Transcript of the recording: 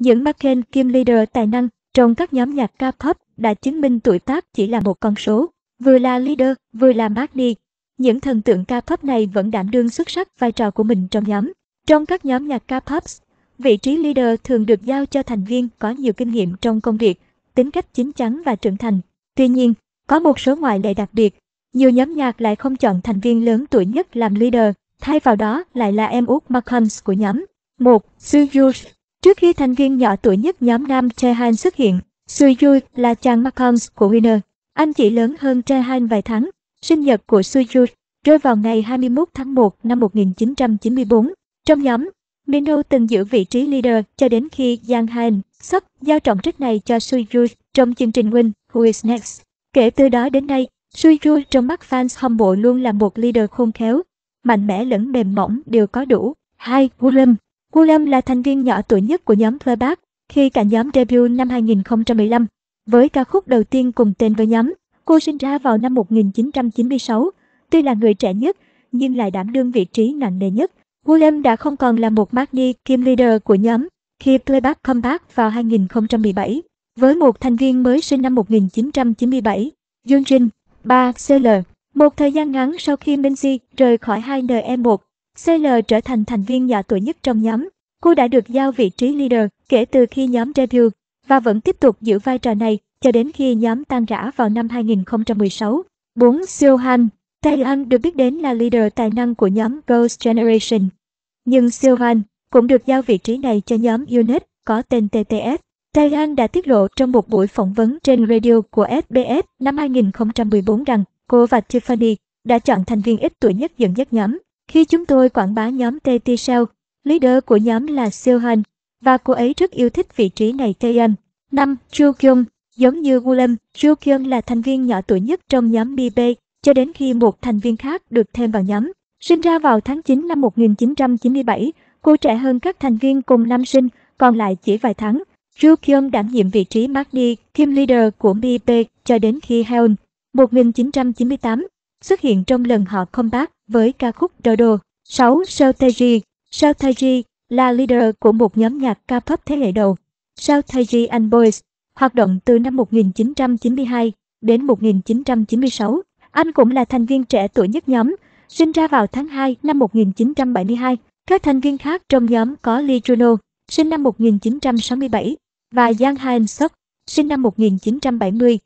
Những Macken Kim Leader tài năng trong các nhóm nhạc ca pop đã chứng minh tuổi tác chỉ là một con số. Vừa là leader, vừa là Magni. Những thần tượng ca pop này vẫn đảm đương xuất sắc vai trò của mình trong nhóm. Trong các nhóm nhạc ca pop, vị trí leader thường được giao cho thành viên có nhiều kinh nghiệm trong công việc, tính cách chín chắn và trưởng thành. Tuy nhiên, có một số ngoại lệ đặc biệt. Nhiều nhóm nhạc lại không chọn thành viên lớn tuổi nhất làm leader, thay vào đó lại là em út Markhams của nhóm. 1. Sujus Trước khi thành viên nhỏ tuổi nhất nhóm nam Jaehan xuất hiện, Suyui là chàng Marcoms của Winner. Anh chỉ lớn hơn Jaehan vài tháng. Sinh nhật của Suyui rơi vào ngày 21 tháng 1 năm 1994. Trong nhóm, Minho từng giữ vị trí leader cho đến khi Yang Han sắp giao trọng trách này cho Suyu trong chương trình Win Who is Next. Kể từ đó đến nay, Suyu trong mắt fans hâm mộ luôn là một leader khôn khéo, mạnh mẽ lẫn mềm mỏng đều có đủ. Hai Gulem. William là thành viên nhỏ tuổi nhất của nhóm Throwback khi cả nhóm debut năm 2015 với ca khúc đầu tiên cùng tên với nhóm. Cô sinh ra vào năm 1996, tuy là người trẻ nhất nhưng lại đảm đương vị trí nặng nề nhất. William đã không còn là một Magni Kim leader của nhóm khi Playback Comeback vào 2017. Với một thành viên mới sinh năm 1997, Jun Jin, 3CL. Một thời gian ngắn sau khi Minzy rời khỏi 2NE1, CL trở thành thành viên nhỏ tuổi nhất trong nhóm. Cô đã được giao vị trí leader kể từ khi nhóm debut và vẫn tiếp tục giữ vai trò này cho đến khi nhóm tan rã vào năm 2016. 4. Seo Han Tae Han được biết đến là leader tài năng của nhóm Girls' Generation. Nhưng Seo Han cũng được giao vị trí này cho nhóm Unit có tên TTS. Tae Han đã tiết lộ trong một buổi phỏng vấn trên radio của SBS năm 2014 rằng cô và Tiffany đã chọn thành viên ít tuổi nhất dẫn dắt nhóm. Khi chúng tôi quảng bá nhóm T Cell, leader của nhóm là siêu Han, và cô ấy rất yêu thích vị trí này TM. 5. Chu Kyung Giống như Willem, Chu Kyung là thành viên nhỏ tuổi nhất trong nhóm BB, cho đến khi một thành viên khác được thêm vào nhóm. Sinh ra vào tháng 9 năm 1997, cô trẻ hơn các thành viên cùng năm sinh, còn lại chỉ vài tháng. Ju Kyung đảm nhiệm vị trí Magni, team leader của BB cho đến khi Heon 1998 xuất hiện trong lần họ combat với ca khúc Dodo. 6. Sautegi Sautegi là leader của một nhóm nhạc ca pop thế hệ đầu. Sautegi and Boys hoạt động từ năm 1992 đến 1996. Anh cũng là thành viên trẻ tuổi nhất nhóm, sinh ra vào tháng 2 năm 1972. Các thành viên khác trong nhóm có Lee Juno, sinh năm 1967, và Yang Haen Suk, sinh năm 1970.